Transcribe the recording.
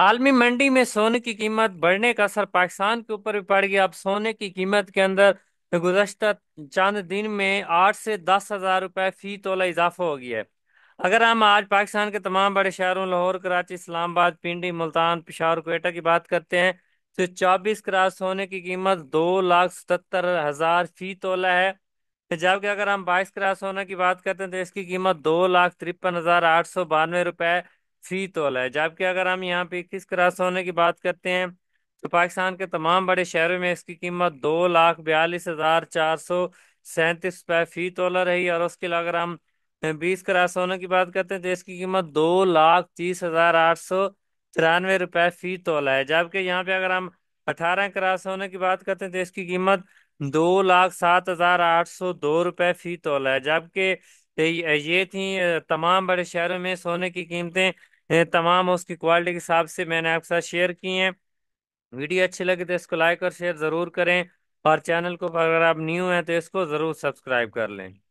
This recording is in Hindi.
आलमी मंडी में सोने की कीमत बढ़ने का असर पाकिस्तान के ऊपर भी पड़ गया अब सोने की कीमत के अंदर गुजशत चंद दिन में आठ से दस हज़ार रुपये फ़ी तोला इजाफा हो गया है अगर हम आज पाकिस्तान के तमाम बड़े शहरों लाहौर कराची इस्लामाबाद पिंडी मुल्तान पिशावर कोयटा की बात करते हैं तो चौबीस करात सोने की कीमत दो लाख सतर हज़ार फ़ी तोला है जबकि अगर हम बाईस करात सोने की बात करते हैं तो इसकी कीमत दो लाख तिरपन हज़ार आठ सौ बानवे रुपए फी तोला है जबकि अगर हम यहाँ पे इक्कीस करा सोने की बात करते हैं तो पाकिस्तान के तमाम बड़े शहरों में इसकी कीमत दो लाख बयालीस हजार चार सौ सैंतीस रुपए फी तोला रही और उसके अलावा अगर हम बीस करा सोने की बात करते हैं तो इसकी कीमत दो लाख तीस हजार आठ सौ तिरानवे रुपये फी तोला है जबकि यहाँ पे अगर हम अठारह करा सोने की बात करते हैं तो इसकी कीमत दो लाख सात हजार आठ सौ दो रुपये फी तोला है जबकि ये थी तमाम बड़े शहरों में सोने की कीमतें तमाम उसकी क्वालिटी के हिसाब से मैंने आपके साथ शेयर की हैं वीडियो अच्छी लगी तो इसको लाइक और शेयर ज़रूर करें और चैनल को अगर आप न्यू हैं तो इसको ज़रूर सब्सक्राइब कर लें